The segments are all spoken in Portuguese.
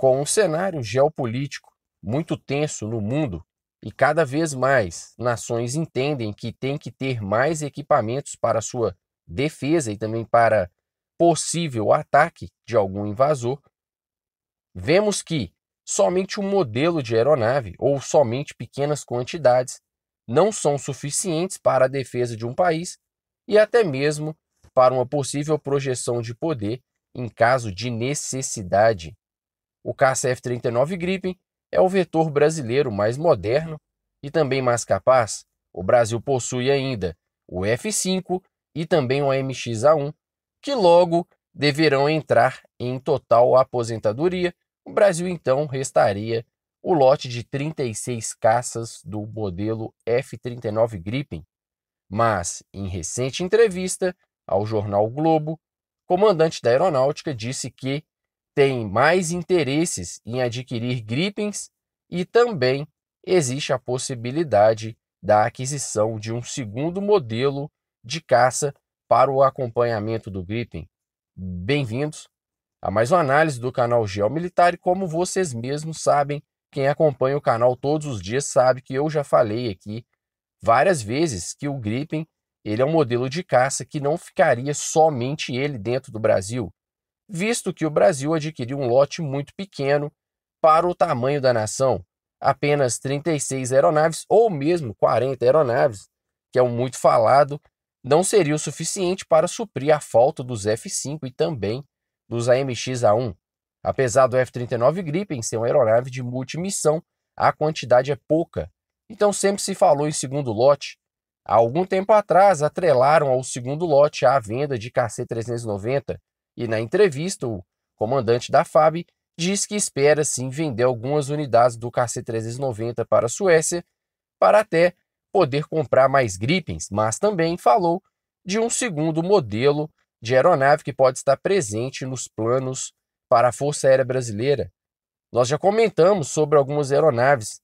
Com um cenário geopolítico muito tenso no mundo e cada vez mais nações entendem que tem que ter mais equipamentos para sua defesa e também para possível ataque de algum invasor, vemos que somente um modelo de aeronave ou somente pequenas quantidades não são suficientes para a defesa de um país e até mesmo para uma possível projeção de poder em caso de necessidade. O KCF-39 Gripen é o vetor brasileiro mais moderno e também mais capaz. O Brasil possui ainda o F-5 e também o MX-A1, que logo deverão entrar em total aposentadoria. O Brasil então restaria o lote de 36 caças do modelo F-39 Gripen. Mas, em recente entrevista ao jornal Globo, comandante da aeronáutica disse que tem mais interesses em adquirir gripens e também existe a possibilidade da aquisição de um segundo modelo de caça para o acompanhamento do Gripen. Bem-vindos a mais uma análise do canal Geomilitar e como vocês mesmos sabem, quem acompanha o canal todos os dias sabe que eu já falei aqui várias vezes que o Gripen ele é um modelo de caça que não ficaria somente ele dentro do Brasil visto que o Brasil adquiriu um lote muito pequeno para o tamanho da nação, apenas 36 aeronaves ou mesmo 40 aeronaves, que é um muito falado, não seria o suficiente para suprir a falta dos F-5 e também dos AMX-A1. Apesar do F-39 Gripen ser uma aeronave de multimissão, a quantidade é pouca, então sempre se falou em segundo lote. Há algum tempo atrás, atrelaram ao segundo lote a venda de KC-390, e na entrevista, o comandante da FAB diz que espera sim vender algumas unidades do KC-390 para a Suécia para até poder comprar mais Gripens, mas também falou de um segundo modelo de aeronave que pode estar presente nos planos para a Força Aérea Brasileira. Nós já comentamos sobre algumas aeronaves.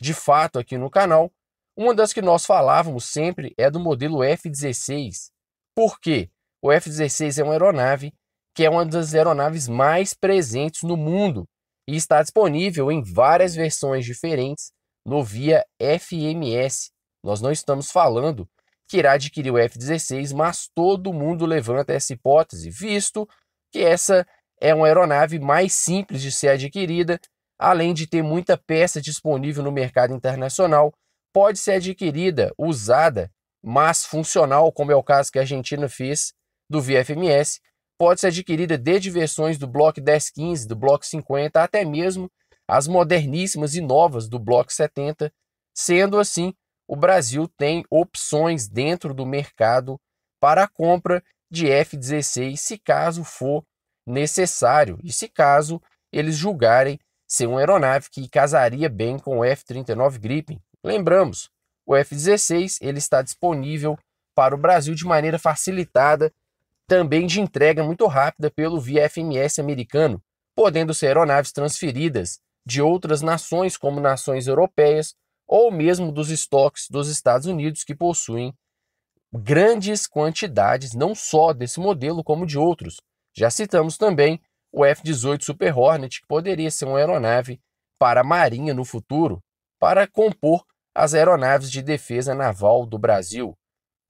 De fato, aqui no canal, uma das que nós falávamos sempre é do modelo F-16. Por quê? O F-16 é uma aeronave que é uma das aeronaves mais presentes no mundo e está disponível em várias versões diferentes no Via FMS. Nós não estamos falando que irá adquirir o F-16, mas todo mundo levanta essa hipótese, visto que essa é uma aeronave mais simples de ser adquirida, além de ter muita peça disponível no mercado internacional, pode ser adquirida, usada, mas funcional, como é o caso que a Argentina fez do VFMS, pode ser adquirida desde versões do Block 1015, do Block 50, até mesmo as moderníssimas e novas do Block 70. Sendo assim, o Brasil tem opções dentro do mercado para a compra de F-16, se caso for necessário e se caso eles julgarem ser uma aeronave que casaria bem com o F-39 Gripen. Lembramos, o F-16 ele está disponível para o Brasil de maneira facilitada também de entrega muito rápida pelo VFMS americano, podendo ser aeronaves transferidas de outras nações, como nações europeias, ou mesmo dos estoques dos Estados Unidos, que possuem grandes quantidades, não só desse modelo, como de outros. Já citamos também o F-18 Super Hornet, que poderia ser uma aeronave para a Marinha no futuro, para compor as aeronaves de defesa naval do Brasil.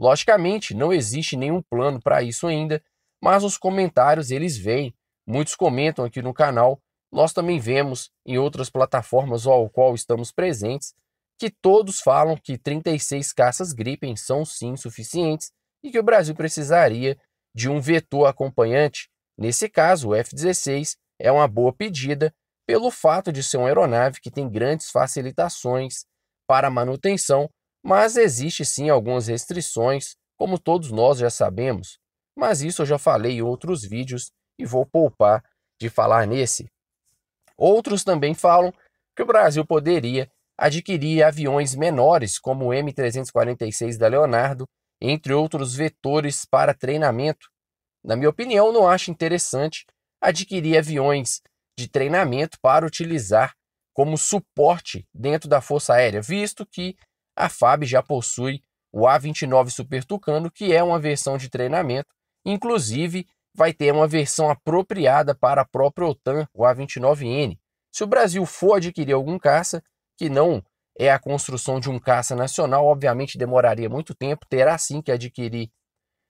Logicamente, não existe nenhum plano para isso ainda, mas os comentários eles vêm. Muitos comentam aqui no canal, nós também vemos em outras plataformas ao qual estamos presentes, que todos falam que 36 caças Gripen são sim suficientes e que o Brasil precisaria de um vetor acompanhante. Nesse caso, o F-16 é uma boa pedida pelo fato de ser uma aeronave que tem grandes facilitações para manutenção mas existe sim algumas restrições, como todos nós já sabemos, mas isso eu já falei em outros vídeos e vou poupar de falar nesse. Outros também falam que o Brasil poderia adquirir aviões menores, como o M346 da Leonardo, entre outros vetores para treinamento. Na minha opinião, não acho interessante adquirir aviões de treinamento para utilizar como suporte dentro da Força Aérea, visto que a FAB já possui o A29 Super Tucano, que é uma versão de treinamento, inclusive vai ter uma versão apropriada para a própria OTAN, o A29N. Se o Brasil for adquirir algum caça, que não é a construção de um caça nacional, obviamente demoraria muito tempo, terá sim que adquirir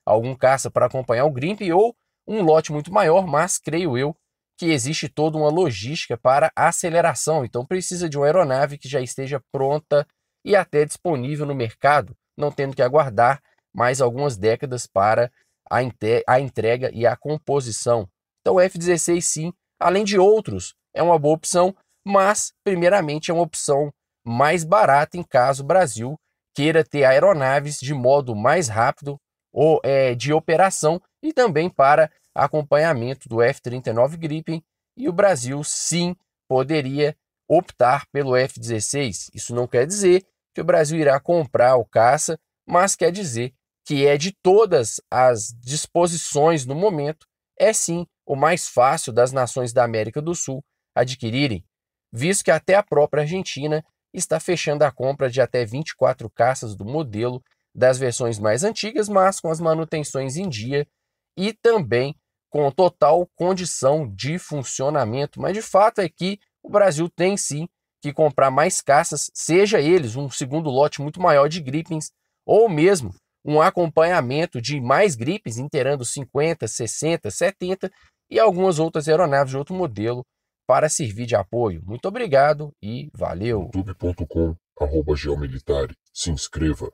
algum caça para acompanhar o Grimp ou um lote muito maior, mas creio eu que existe toda uma logística para aceleração, então precisa de uma aeronave que já esteja pronta e até disponível no mercado, não tendo que aguardar mais algumas décadas para a, a entrega e a composição. Então o F-16 sim, além de outros, é uma boa opção, mas primeiramente é uma opção mais barata em caso o Brasil queira ter aeronaves de modo mais rápido ou é, de operação e também para acompanhamento do F-39 Gripen e o Brasil sim poderia optar pelo F-16. Isso não quer dizer que o Brasil irá comprar o caça, mas quer dizer que é de todas as disposições no momento, é sim o mais fácil das nações da América do Sul adquirirem, visto que até a própria Argentina está fechando a compra de até 24 caças do modelo das versões mais antigas, mas com as manutenções em dia e também com total condição de funcionamento. Mas de fato é que o Brasil tem sim que comprar mais caças, seja eles um segundo lote muito maior de gripens ou mesmo um acompanhamento de mais gripens, inteirando 50, 60, 70 e algumas outras aeronaves de outro modelo para servir de apoio. Muito obrigado e valeu! Se inscreva!